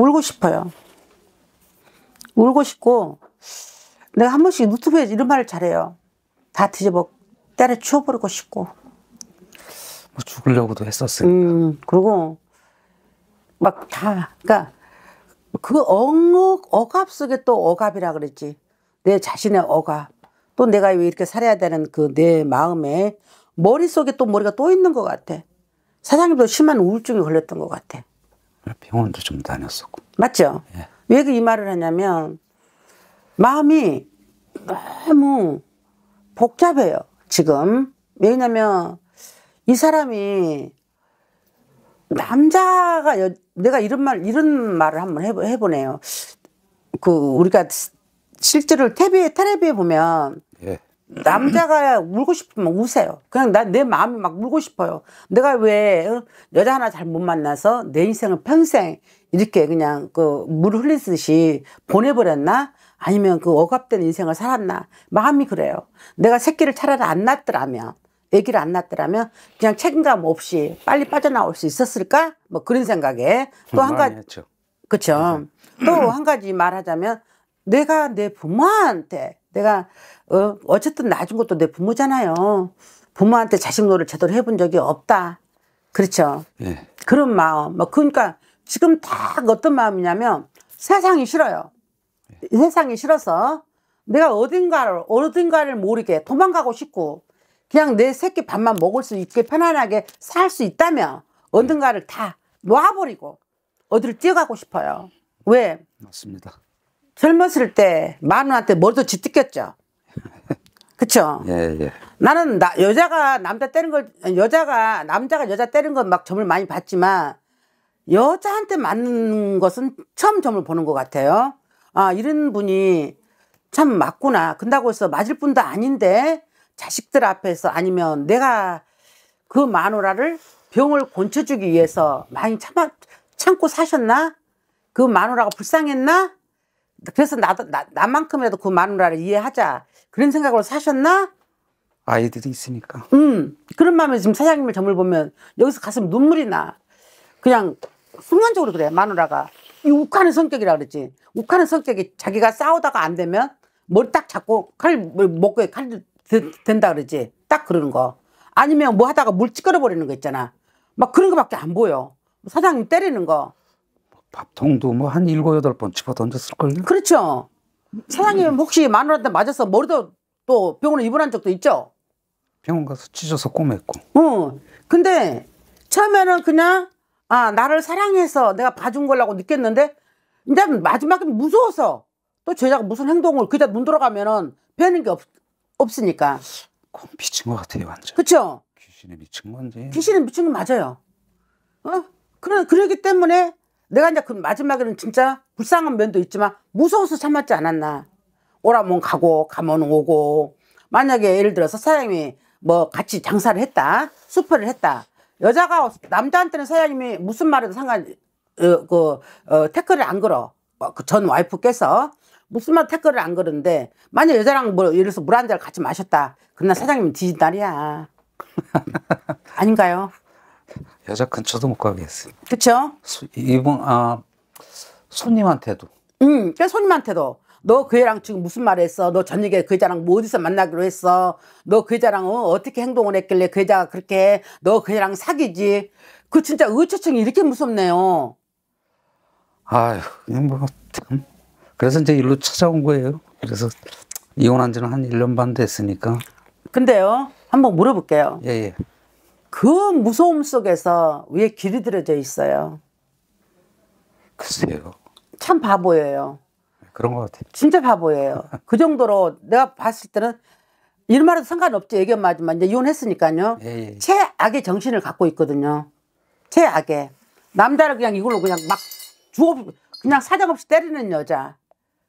울고 싶어요. 울고 싶고 내가 한 번씩 유튜브에 이런 말을 잘해요. 다 뒤집어 때려 치워버리고 싶고. 뭐 죽으려고도 했었으니까. 음, 그리고 막 다, 그니까그억 억압 속에 또 억압이라 그랬지. 내 자신의 억압. 또 내가 왜 이렇게 살아야 되는 그 내 마음에 머릿속에 또 머리가 또 있는 것 같아. 사장님도 심한 우울증이 걸렸던 것 같아. 병원도 좀 다녔었고. 맞죠? 예. 왜그 이 말을 하냐면 마음이 너무 복잡해요. 지금 왜냐면 이 사람이 남자가 여, 내가 이런 말 이런 말을 한번 해보, 해보네요. 그 우리가 실제로 테레비에 테레비에 보면 남자가 울고 싶으면 우세요. 그냥 난내 마음이 막 울고 싶어요. 내가 왜 어? 여자 하나 잘못 만나서 내 인생을 평생 이렇게 그냥 그 물 흘리듯이 보내버렸나? 아니면 그 억압된 인생을 살았나? 마음이 그래요. 내가 새끼를 차라리 안낳더라면 애기를 안낳더라면 그냥 책임감 없이 빨리 빠져나올 수 있었을까? 뭐 그런 생각에 또 한 가지. 그쵸. 또한 가지 말하자면 내가 내 부모한테 내가 어, 어쨌든 낳은 것도 내 부모잖아요. 부모한테 자식 노릇 제대로 해본 적이 없다. 그렇죠. 예. 그런 마음. 뭐 그러니까 지금 딱 어떤 마음이냐면 세상이 싫어요. 예. 세상이 싫어서 내가 어딘가를 어딘가를 모르게 도망가고 싶고 그냥 내 새끼 밥만 먹을 수 있게 편안하게 살 수 있다면 어딘가를 다 놓아버리고 어디를 뛰어가고 싶어요. 왜? 맞습니다. 젊었을 때 마누라한테 뭘리 짓뜯겼죠. 그쵸? 예, 예. 나는 나, 여자가 남자 때는 걸, 여자가, 남자가 여자 때는 건막 점을 많이 봤지만, 여자한테 맞는 것은 처음 점을 보는 것 같아요. 아, 이런 분이 참 맞구나. 근다고 해서 맞을 분도 아닌데, 자식들 앞에서 아니면 내가 그 마누라를 병을 곤쳐주기 위해서 많이 참아, 참고 사셨나? 그 마누라가 불쌍했나? 그래서 나도 나, 나만큼이라도 그 마누라를 이해하자 그런 생각으로 사셨나? 아이들이 있으니까. 음 그런 마음에 지금 사장님을 점을 보면 여기서 가슴 눈물이 나. 그냥 순간적으로 그래 마누라가 이 욱하는 성격이라 그러지. 욱하는 성격이 자기가 싸우다가 안 되면 머리 딱 잡고 칼 뭐, 먹고 칼 된다 그러지. 딱 그러는 거. 아니면 뭐 하다가 물 찌끄러 버리는 거 있잖아. 막 그런 거밖에 안 보여. 사장님 때리는 거. 밥통도 뭐 한 일곱 여덟 번 집어 던졌을걸요? 그렇죠. 사장님 음. 혹시 마누라한테 맞아서 머리도 또 병원에 입원한 적도 있죠? 병원 가서 찢어서 꼬맸고. 어. 근데 처음에는 그냥 아 나를 사랑해서 내가 봐준 거라고 느꼈는데 근데 마지막에 무서워서 또 죄자가 무슨 행동을 그다 눈 돌아가면은 배는 게 없, 없으니까. 그건 미친 것 같아요 완전. 그렇죠. 귀신에 미친 건지. 귀신에 미친 건 맞아요. 어? 그러 그러기 때문에 내가 이제 그 마지막에는 진짜 불쌍한 면도 있지만 무서워서 참았지 않았나. 오라면 뭐 가고 가면 오고 만약에 예를 들어서 사장님이 뭐 같이 장사를 했다 수퍼를 했다 여자가 남자한테는 사장님이 무슨 말에도 상관 어, 그 어, 태클을 안 걸어 어, 그 전 와이프께서 무슨 말 태클을 안 걸는데 었 만약 여자랑 뭐 예를 들어서 물 한 잔을 같이 마셨다 그날 사장님이 뒤진 날이야 아닌가요? 여자 근처도 못가겠어요 그쵸? 소, 이분, 아, 손님한테도. 응, 음, 손님한테도. 너 그 애랑 지금 무슨 말 했어? 너 저녁에 그여랑뭐 어디서 만나기로 했어? 너 그여랑 어, 떻게 행동을 했길래 그여가 그렇게 너 그 애랑 사귀지? 그 진짜 의처증이 이렇게 무섭네요. 아휴, 뭐, 참. 그래서 이제 일로 찾아온 거예요. 그래서 이혼한 지는 한일년반 됐으니까. 근데요, 한번 물어볼게요. 예, 예. 그 무서움 속에서 위에 길이 들어져 있어요? 글쎄요. 참 바보예요. 그런 것 같아요. 진짜 바보예요. 그 정도로 내가 봤을 때는 일말해 상관없지 애기 엄마지만 이제 이혼했으니까요. 예, 예. 최악의 정신을 갖고 있거든요. 최악의 남자를 그냥 이걸로 그냥 막 주업 그냥 사정없이 때리는 여자.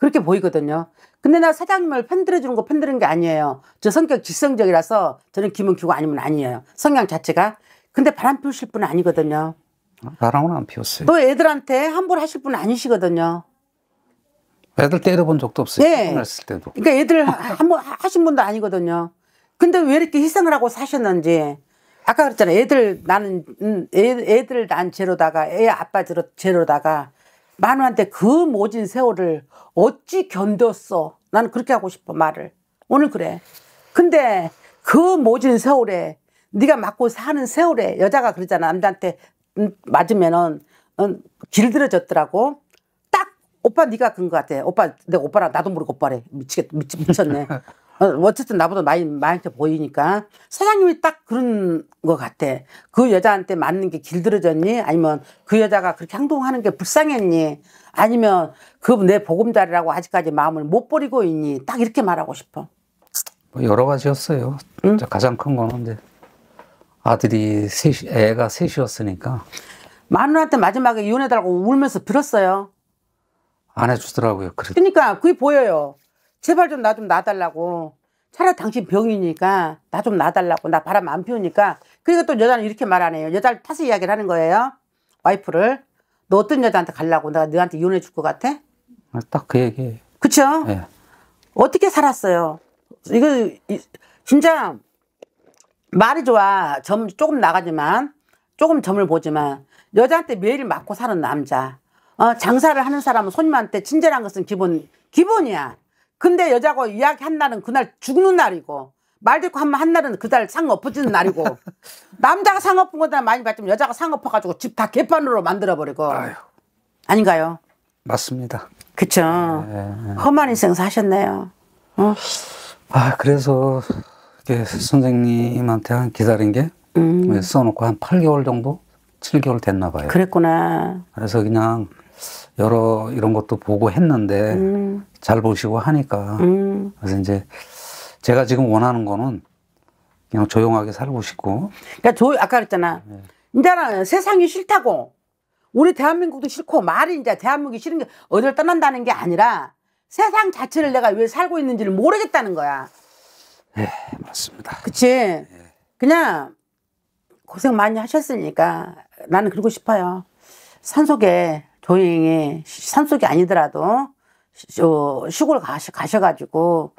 그렇게 보이거든요. 근데 나 사장님을 편들어주는 거 편드는 게 아니에요. 저 성격 직성적이라서 저는 기은 기고 아니면 아니에요. 성향 자체가. 근데 바람 피우실 분 아니거든요. 바람은 안 피웠어요. 또 애들한테 함부로 하실 분 아니시거든요. 애들 때려본 적도 없어요. 네. 예. 했을 때도. 그러니까 애들 한번 하신 분도 아니거든요. 근데 왜 이렇게 희생을 하고 사셨는지. 아까 그랬잖아요. 애들 나는 음, 애, 애들 난 제로다가 애 아빠 제로, 제로다가 만우한테 그 모진 세월을 어찌 견뎠어 나는 그렇게 하고 싶어 말을 오늘 그래 근데 그 모진 세월에 네가 맞고 사는 세월에 여자가 그러잖아 남자한테 음, 맞으면은 음, 길들여졌더라고 딱 오빠 네가 그런 것 같아 오빠 내가 오빠라 나도 모르고 오빠래 미치겠 미치, 미쳤네 어, 어쨌든 나보다 많이 많게 보이니까 사장님이 딱 그런 것 같아. 그 여자한테 맞는 게 길들어졌니? 아니면 그 여자가 그렇게 행동하는 게 불쌍했니? 아니면 그 내 보금자리라고 아직까지 마음을 못 버리고 있니? 딱 이렇게 말하고 싶어. 뭐 여러 가지였어요. 응? 가장 큰 거는 이제 아들이 셋, 애가 셋이었으니까. 마누라한테 마지막에 이혼해달라고 울면서 빌었어요. 안 해주더라고요. 그래. 그러니까 그게 보여요. 제발 좀 나 좀 놔달라고. 차라리 당신 병이니까 나 좀 놔달라고. 나 바람 안 피우니까. 그러니까 또 여자는 이렇게 말하네요 여자를 타서 이야기를 하는 거예요. 와이프를. 너 어떤 여자한테 갈라고 내가 너한테 이혼해 줄 것 같아? 아, 딱그 얘기. 그쵸? 네. 어떻게 살았어요? 이거, 진짜 말이 좋아. 점 조금 나가지만, 조금 점을 보지만, 여자한테 매일 맞고 사는 남자. 어, 장사를 하는 사람은 손님한테 친절한 것은 기본, 기본이야. 근데 여자하고 이야기한 날은 그날 죽는 날이고 말 듣고 하면 한 날은 그날 상 엎어지는 날이고 남자가 상 엎은 거다 많이 봤지만 여자가 상 엎어가지고 집 다 개판으로 만들어버리고 아유. 아닌가요? 맞습니다. 그쵸. 네, 네. 험한 인생 사셨네요. 어? 아 그래서 이게 선생님한테 한 기다린 게 음. 써놓고 한 8개월 정도, 7개월 됐나 봐요. 그랬구나. 그래서 그냥 여러 이런 것도 보고 했는데 음. 잘 보시고 하니까 음. 그래서 이제 제가 지금 원하는 거는 그냥 조용하게 살고 싶고. 그러니까 조 아까 그랬잖아. 네. 이제는 세상이 싫다고 우리 대한민국도 싫고 말이 이제 대한민국이 싫은 게 어디를 떠난다는 게 아니라 세상 자체를 내가 왜 살고 있는지를 모르겠다는 거야. 예, 네, 맞습니다. 그치? 네. 그냥 고생 많이 하셨으니까 나는 그러고 싶어요. 산속에 동행에 산 속이 아니더라도 시골 가셔, 가셔가지고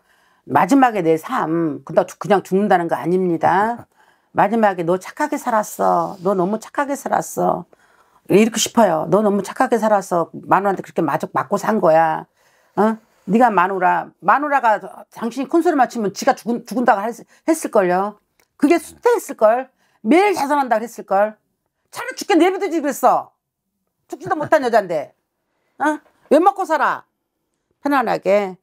마지막에 내 삶 그냥 죽는다는 거 아닙니다. 마지막에 너 착하게 살았어. 너 너무 착하게 살았어. 이렇게 싶어요. 너 너무 착하게 살았어 마누라한테 그렇게 맞, 맞고 산 거야. 어? 네가 마누라, 마누라가 당신이 큰소리맞히면 지가 죽은, 죽은다고 했, 했을걸요. 그게 수태했을걸. 매일 자살한다고 했을걸. 차라리 죽게 내버려두지 그랬어. 죽지도 못한 여잔데 어? 왜 먹고 살아? 편안하게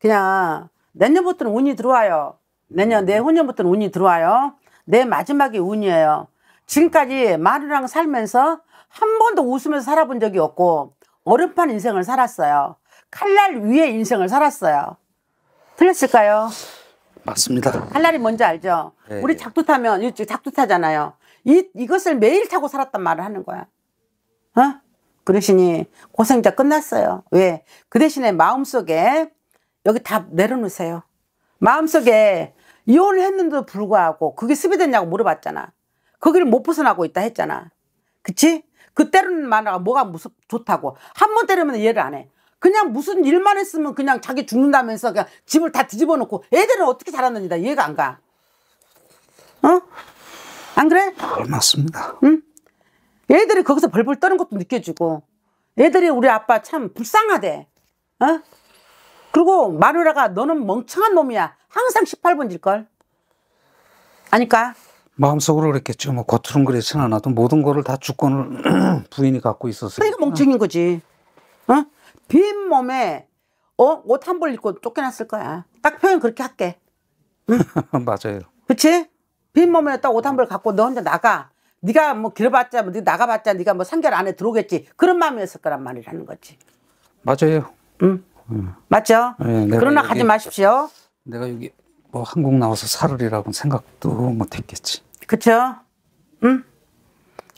그냥 내년부터는 운이 들어와요. 내년 내후년부터는 운이 들어와요. 내 마지막이 운이에요. 지금까지 마누랑 살면서 한 번도 웃으면서 살아본 적이 없고 어렵한 인생을 살았어요. 칼날 위에 인생을 살았어요. 틀렸을까요? 맞습니다. 칼날이 뭔지 알죠? 네. 우리 작두 타면 작두 타잖아요. 이 이것을 매일 타고 살았단 말을 하는 거야. 어? 그러시니 고생 이제 끝났어요. 왜? 그 대신에 마음속에 여기 다 내려놓으세요. 마음속에 이혼을 했는데도 불구하고 그게 습이 됐냐고 물어봤잖아. 거기를 못 벗어나고 있다 했잖아. 그치? 그 때로는 만화가 뭐가 무섭, 좋다고. 한 번 때리면 이해를 안 해. 그냥 무슨 일만 했으면 그냥 자기 죽는다면서 그냥 집을 다 뒤집어 놓고 애들은 어떻게 자랐는지 다 이해가 안 가. 어? 안 그래? 맞습니다. 응? 애들이 거기서 벌벌 떠는 것도 느껴지고 애들이 우리 아빠 참 불쌍하대 어? 그리고 마누라가 너는 멍청한 놈이야 항상 18번 질걸 아니까 마음속으로 그랬겠죠 뭐 겉으로는 그렇진 않아도 모든 거를 다 주권을 부인이 갖고 있었어요 그러니까 멍청인 거지 어? 빈 몸에 어? 옷한 벌 입고 쫓겨났을 거야 딱 표현 그렇게 할게 맞아요 그치? 빈 몸에 딱 옷 한 벌 갖고 너 혼자 나가 네가 뭐 길어봤자 뭐 나가봤자 네가 뭐 3개월 안에 들어오겠지 그런 마음이었을 거란 말이라는 거지. 맞아요. 응. 맞죠. 네, 그러나 여기, 가지 마십시오. 내가 여기 뭐 한국 나와서 살으리라고 생각도 못했겠지. 그쵸? 응.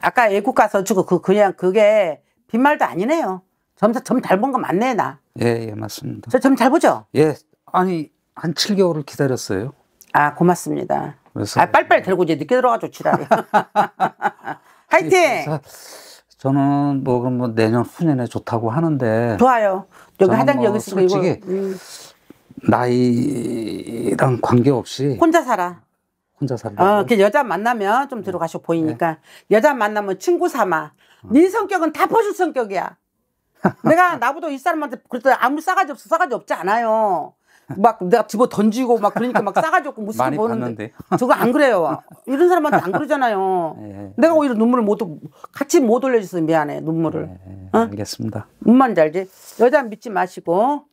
아까 외국 가서 주고 그 그냥 그게 빈말도 아니네요. 점수 점잘 본 거 맞네 나. 예, 예, 맞습니다. 저점잘 보죠? 예. 아니 한 7개월을 기다렸어요. 아 고맙습니다. 그래서 아 빨빨 들고 이제 늦게 들어가죠 지랄. 화이팅. 저는 뭐 그럼 뭐 내년 수년에 좋다고 하는데 좋아요. 여기 화장 뭐 여기 있으 이거, 음. 나이랑 관계없이 혼자 살아. 혼자 살아. 어, 그 여자 만나면 좀 들어가셔 보이니까 네. 여자 만나면 친구 삼아. 어. 네 성격은 다 퍼줄 성격이야. 내가 나보다 이 사람한테 그랬더니 아무 싸가지 없어 싸가지 없지 않아요. 막 내가 집어 던지고 막 그러니까 막 싸가지고 무슨 뭐 많이 보는데 봤는데. 저거 안 그래요. 이런 사람한테 안 그러잖아요. 예, 예, 내가 오히려 눈물을 못 같이 못 올려줘서 미안해 눈물을. 예, 예 어? 알겠습니다. 뭔 말인지 지 여자 믿지 마시고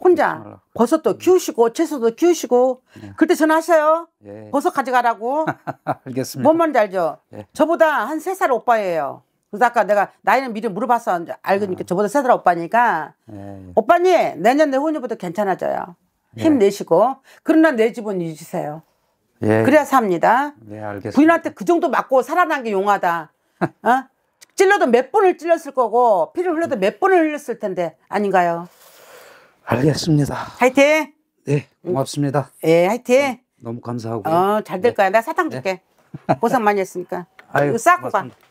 혼자 버섯도 음. 키우시고 채소도 키우시고 예. 그때 전화하셔요. 예. 버섯 가져가라고. 알겠습니다. 뭔말인 알죠? 저보다 한3살 오빠예요. 그래서 아까 내가 나이는 미리 물어봤어 알고 니까 음. 저보다 3살 오빠니까 오빠님 내년 내후년부터 괜찮아져요. 예. 힘내시고 그러나 내 집은 잊으세요 예. 그래야 삽니다. 네, 알겠습니다. 부인한테 그 정도 맞고 살아난 게 용하다. 어? 찔러도 몇 번을 찔렀을 거고 피를 흘려도 몇 번을 흘렸을 텐데 아닌가요? 알겠습니다. 하이팅 네, 고맙습니다. 예, 화이팅. 너무 감사하고. 어, 잘 될 거야. 내가 사탕 줄게. 네. 고생 많이 했으니까. 아유, 이거 싸고 가. 습니다